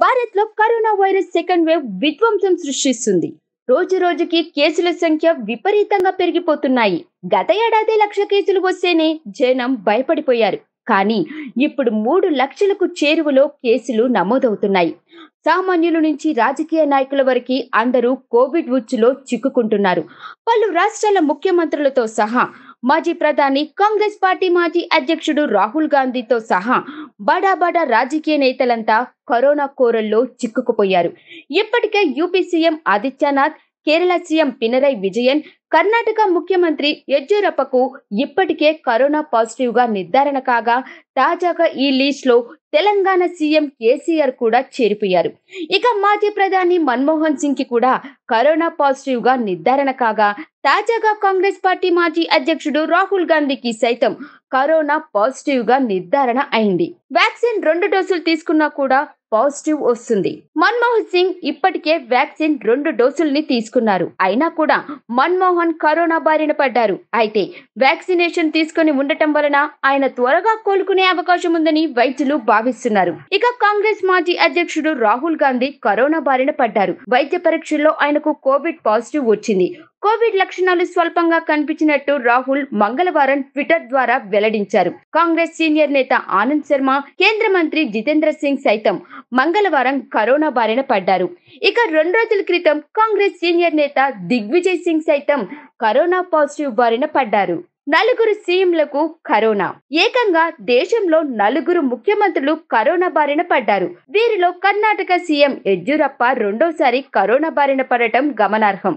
భారత్ లో corona virus second wave విధ్వంసం సృష్టిస్తుంది రోజు రోజుకి కేసుల సంఖ్య విపరీతంగా పెరిగిపోతున్నాయి గత ఏడాది లక్ష కేసులు వస్తేనే జనం భయపడిపోయారు కానీ ఇప్పుడు మూడు లక్షలకు చేరువలో కేసులు నమోదవుతున్నాయి సామాన్యుల నుంచి రాజకీయ నాయకుల వరకు అందరూ కోవిడ్ ఉచ్చులో చిక్కుకుంటున్నారు పలు రాష్ట్రాల ముఖ్యమంత్రులతో సహా మాజీ ప్రధాని కాంగ్రెస్ పార్టీ మాజీ అధ్యక్షుడు రాహుల్ గాంధీతో సహా బడా బడా రాజకీయ నేతలంతా కరోనా కోరల్లో చిక్కుకుపోయారు ఇప్పటికే UP CM Adityanath Kerala CM Pinarayi Vijayan Karnataka ముఖ్యమంత్రి యడ్యూరప్పకు ఇప్పటికే కరోనా పాజిటివ్ గా నిర్ధారణ కాగా తాజాగా ఈ లీస్ట్ లో తెలంగాణ సీఎం కేసీఆర్ కూడా చేరిపోయారు ఇక మాజీ ప్రధాని మన్మోహన్ సింగ్ కి కూడా కరోనా పాజిటివ్ గా నిర్ధారణ కాగా తాజాగా కాంగ్రెస్ పార్టీ మాజీ అధ్యక్షుడు రాహుల్ గాంధీకి సైతం కరోనా పాజిటివ్ గా నిర్ధారణ అయింది వ్యాక్సిన్ రెండు డోసులు తీసుకున్నా కూడా పాజిటివ్ వస్తుంది మన్మోహన్ సింగ్ ఇప్పటికే వ్యాక్సిన్ రెండు డోసుల్ని తీసుకున్నారు అయినా కూడా మన్మోహన్ కరోనా బారిన పడ్డారు అయితే వ్యాక్సినేషన్ తీసుకుని ఉండటం వలన ఆయన త్వరగా కోలుకునే అవకాశం ఉందని వైద్యులు భావిస్తున్నారు ఇక కాంగ్రెస్ మాజీ అధ్యక్షుడు రాహుల్ గాంధీ కరోనా బారిన పడ్డారు వైద్య పరీక్షల్లో ఆయనకు కోవిడ్ పాజిటివ్ వచ్చింది కోవిడ్ లక్షణాలు స్వల్పంగా కనిపించినట్టు రాహుల్ మంగళవారం ట్విట్టర్ ద్వారా వెల్లడించారు కాంగ్రెస్ సీనియర్ నేత ఆనంద్ శర్మ కేంద్ర మంత్రి జితేంద్ర సింగ్ సైతం మంగళవారం కరోనా బారిన పడ్డారు ఇక రెండు రోజుల క్రితం కాంగ్రెస్ సీనియర్ నేత దిగ్విజయ్ సింగ్ సైతం కరోనా పాజిటివ్ బారిన పడ్డారు నలుగురు సీఎంలకు కరోనా ఏకంగా దేశంలో నలుగురు ముఖ్యమంత్రులు కరోనా బారిన పడ్డారు వీరిలో కర్ణాటక సీఎం యడ్యూరప్ప రెండోసారి కరోనా బారిన పడటం గమనార్హం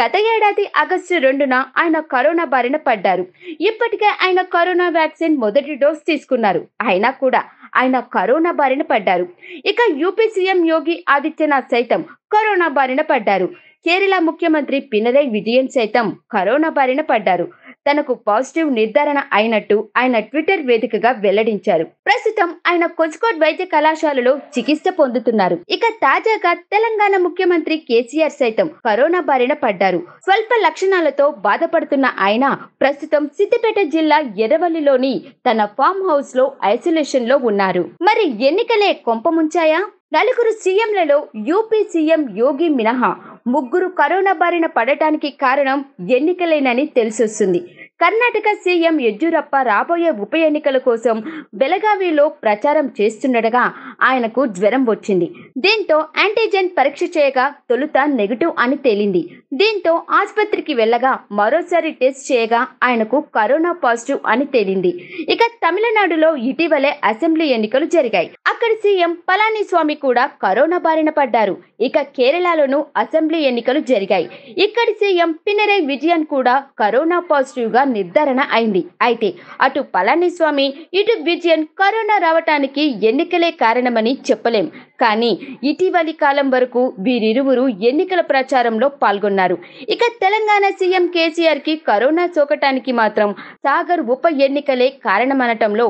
గత ఏడాది ఆగస్టు రెండున ఆయన కరోనా బారిన పడ్డారు ఇప్పటికే ఆయన కరోనా వ్యాక్సిన్ మొదటి డోస్ తీసుకున్నారు అయినా కూడా ఆయన కరోనా బారిన పడ్డారు ఇక యూపీ సీఎం యోగి ఆదిత్యనాథ్ సైతం కరోనా బారిన పడ్డారు కేరళ ముఖ్యమంత్రి పినరై విజయన్ సైతం కరోనా బారిన పడ్డారు తనకు పాజిటివ్ నిర్ధారణ అయినట్టు ఆయన ట్విట్టర్ వేదికగా వెల్లడించారు ప్రస్తుతం ఆయన కొజ్కోట్ వైద్య కళాశాలలో చికిత్స పొందుతున్నారు ఇక తాజాగా తెలంగాణ ముఖ్యమంత్రి కేసీఆర్ సైతం కరోనా బారిన పడ్డారు స్వల్ప లక్షణాలతో బాధపడుతున్న ఆయన ప్రస్తుతం సిద్దిపేట జిల్లా ఎర్రవల్లిలోని తన ఫామ్ హౌస్ లో ఐసోలేషన్ లో ఉన్నారు మరి ఎన్నికలే కొంపముంచాయా నలుగురు సీఎంలలో యూపీ సీఎం యోగి మినహా ముగ్గురు కరోనా బారిన పడటానికి కారణం ఎన్నికలేనని తెలిసొస్తుంది కర్ణాటక సీఎం యడ్యూరప్ప రాబోయే ఉప ఎన్నికల కోసం బెలగావిలో ప్రచారం చేస్తుండగా ఆయనకు జ్వరం వచ్చింది దీంతో యాంటీజెన్ పరీక్ష చేయగా తొలుత నెగిటివ్ అని తేలింది దీంతో ఆసుపత్రికి వెళ్ళగా మరోసారి టెస్ట్ చేయగా ఆయనకు కరోనా పాజిటివ్ అని తేలింది ఇక తమిళనాడులో ఇటీవలే అసెంబ్లీ ఎన్నికలు జరిగాయి అక్కడ సీఎం పళనిస్వామి కూడా కరోనా బారిన పడ్డారు ఇక కేరళలోనూ అసెంబ్లీ ఎన్నికలు జరిగాయి ఇక్కడి సీఎం పినరై విజయన్ కూడా కరోనా పాజిటివ్గా నిర్ధారణ అయింది అయితే అటు పళనిస్వామి ఇటు విజయన్ కరోనా రావటానికి ఎన్నికలే కారణమని చెప్పలేం కానీ ఇటీవలి కాలం వరకు వీరిరువురు ఎన్నికల ప్రచారంలో పాల్గొన్నారు ఇక తెలంగాణ సీఎం కేసీఆర్ కి కరోనా సోకటానికి మాత్రం సాగర్ ఉప ఎన్నికలే కారణమనటంలో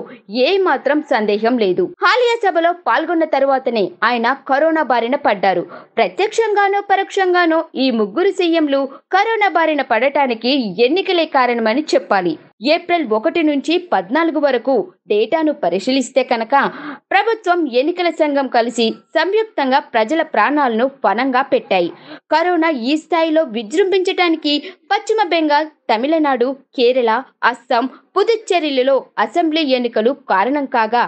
ఏ మాత్రం సందేహం లేదు హాలియా సభలో పాల్గొన్న తరువాతనే ఆయన కరోనా బారిన పడ్డారు ప్రత్యక్షంగానో పరోక్షంగానో ఈ ముగ్గురు సీఎంలు కరోనా బారిన పడటానికి ఎన్నికలే కారణమని చెప్పాలి ఏప్రిల్ ఒకటి నుంచి పద్నాలుగు వరకు డేటాను పరిశీలిస్తే కనుక ప్రభుత్వం ఎన్నికల సంఘం కలిసి సంయుక్తంగా ప్రజల ప్రాణాలను పణంగా పెట్టాయి కరోనా ఈ స్థాయిలో విజృంభించడానికి పశ్చిమ బెంగాల్ తమిళనాడు కేరళ అస్సాం పుదుచ్చేరిలలో అసెంబ్లీ ఎన్నికలు కారణం కాగా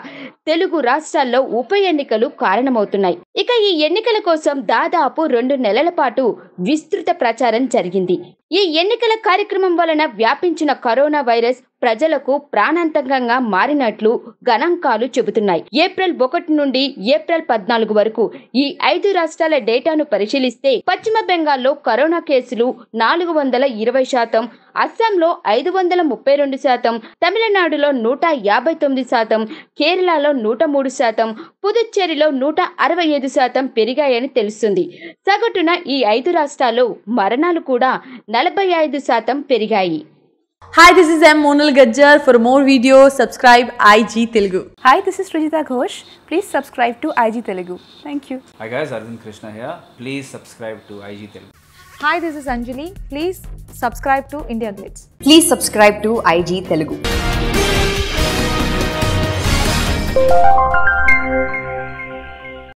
తెలుగు రాష్ట్రాల్లో ఉప ఎన్నికలు కారణమవుతున్నాయి ఇక ఈ ఎన్నికల కోసం దాదాపు రెండు నెలల పాటు విస్తృత ప్రచారం జరిగింది ఈ ఎన్నికల కార్యక్రమం వలన వ్యాపించిన కరోనా వైరస్ ప్రజలకు ప్రాణాంతకంగా మారినట్లు గణాంకాలు చెబుతున్నాయి ఏప్రిల్ ఒకటి నుండి ఏప్రిల్ పద్నాలుగు వరకు ఈ ఐదు రాష్ట్రాల డేటాను పరిశీలిస్తే పశ్చిమ బెంగాల్లో కరోనా కేసులు నాలుగు వందల ఇరవై శాతం అస్సాంలో ఐదు వందల ముప్పై రెండు శాతం తమిళనాడులో నూట యాభై తొమ్మిది శాతం కేరళలో నూట మూడు శాతం పుదుచ్చేరిలో నూట అరవై ఐదు శాతం పెరిగాయని తెలుస్తుంది సగటున ఈ ఐదు రాష్ట్రాల్లో మరణాలు కూడా నలభై ఐదు శాతం పెరిగాయి Hi, this is M. Monal Gajjar. For more videos, subscribe IG Telugu. Hi, this is Rajita Ghosh. Please subscribe to IG Telugu. Thank you. Hi guys, Arvind Krishna here. Please subscribe to IG Telugu. Hi, this is Anjali. Please subscribe to Indian Glitz. Please subscribe to IG Telugu.